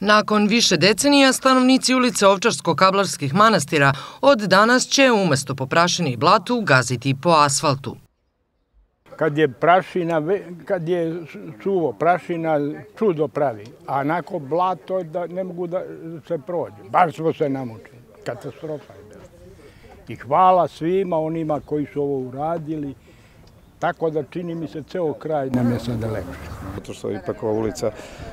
Nakon više decenija, stanovnici ulice Ovčarsko-Kablarskih manastira od danas će umesto poprašenih prašini blatu gaziti po asfaltu. Kad je prašina, kad je suvo prašina, čudo pravi, a nako blato da ne mogu da se prođe. Baš smo se namučili, katastrofa je bila. I hvala svima onima koji su ovo uradili, Tako da čini mi se ceo kraj nam je sada lepši. Zato što je ipak ova ulica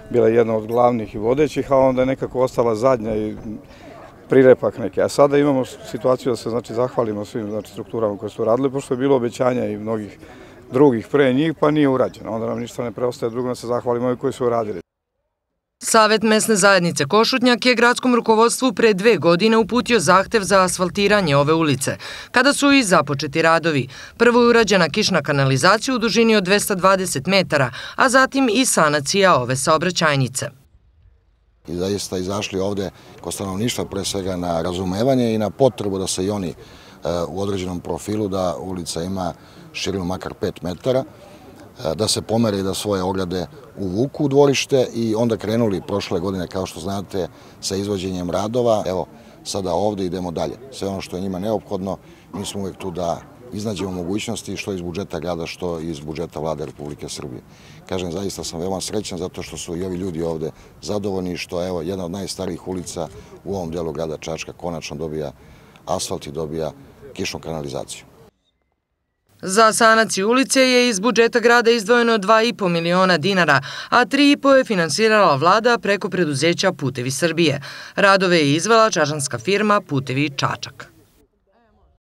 bila jedna od glavnih i vodećih, a onda je nekako ostala zadnja i prilepak neke. A sada imamo situaciju da se znači, zahvalimo svim znači, strukturama koje su radile, pošto je bilo obećanja i mnogih drugih pre njih, pa nije urađeno. Onda nam ništa ne preostaje drugo da se zahvalimo i koji su uradili. Savet mesne zajednice Košutnjak je gradskom rukovodstvu pre dve godine uputio zahtev za asfaltiranje ove ulice, kada su i započeti radovi. Prvo je urađena kišna kanalizacija u dužini od 220 metara, a zatim i sanacija ove saobraćajnice. I zaista izašli ovde ko stanovništva pre svega na razumevanje i na potrebu da se i oni e, u određenom profilu da ulica ima širinu makar 5 metara. E, da se pomere i da svoje ograde uvuku u dvorište i onda krenuli prošle godine, kao što znate, sa izvođenjem radova. Evo, sada ovde idemo dalje. Sve ono što je njima neophodno, mi smo uvek tu da iznađemo mogućnosti što iz budžeta grada, što iz budžeta vlade Republike Srbije. Kažem, zaista sam veoma srećan zato što su i ovi ljudi ovde zadovoljni i što evo, jedna od najstarijih ulica u ovom delu grada Čačka konačno dobija asfalt i dobija kišnu kanalizaciju. Za sanaci ulice je iz budžeta grada izdvojeno 2,5 miliona dinara, a 3,5 je finansirala vlada preko preduzeća Putevi Srbije. Radove je izvela čažanska firma Putevi Čačak.